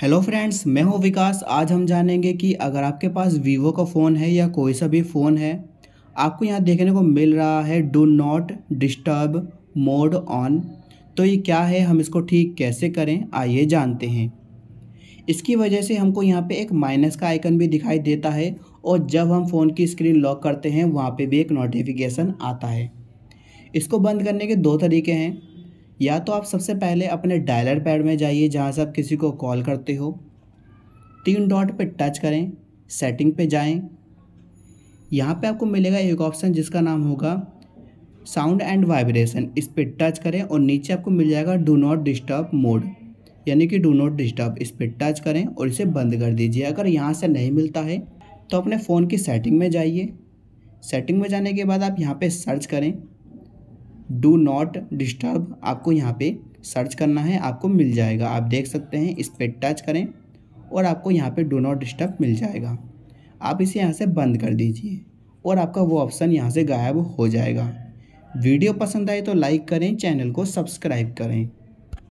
hello friends मैं हूं विकास आज हम जानेंगे कि अगर आपके पास वीवो का फ़ोन है या कोई सा भी फ़ोन है आपको यहाँ देखने को मिल रहा है do not disturb mode on तो ये क्या है हम इसको ठीक कैसे करें आइए जानते हैं इसकी वजह से हमको यहाँ पे एक माइनस का आइकन भी दिखाई देता है और जब हम फ़ोन की स्क्रीन लॉक करते हैं वहाँ पर भी एक नोटिफिकेशन आता है इसको बंद करने के दो तरीके हैं या तो आप सबसे पहले अपने डायलर पैड में जाइए जहाँ से आप किसी को कॉल करते हो तीन डॉट पे टच करें सेटिंग पे जाएं यहाँ पे आपको मिलेगा एक ऑप्शन जिसका नाम होगा साउंड एंड वाइब्रेशन इस पर टच करें और नीचे आपको मिल जाएगा डू नॉट डिस्टर्ब मोड यानी कि डू नॉट डिस्टर्ब इस पर टच करें और इसे बंद कर दीजिए अगर यहाँ से नहीं मिलता है तो अपने फ़ोन की सेटिंग में जाइए सेटिंग में जाने के बाद आप यहाँ पे सर्च करें डू नॉट डिस्टर्ब आपको यहाँ पे सर्च करना है आपको मिल जाएगा आप देख सकते हैं इस पर टच करें और आपको यहाँ पे डू नॉट डिस्टर्ब मिल जाएगा आप इसे यहाँ से बंद कर दीजिए और आपका वो ऑप्शन यहाँ से गायब हो जाएगा वीडियो पसंद आए तो लाइक करें चैनल को सब्सक्राइब करें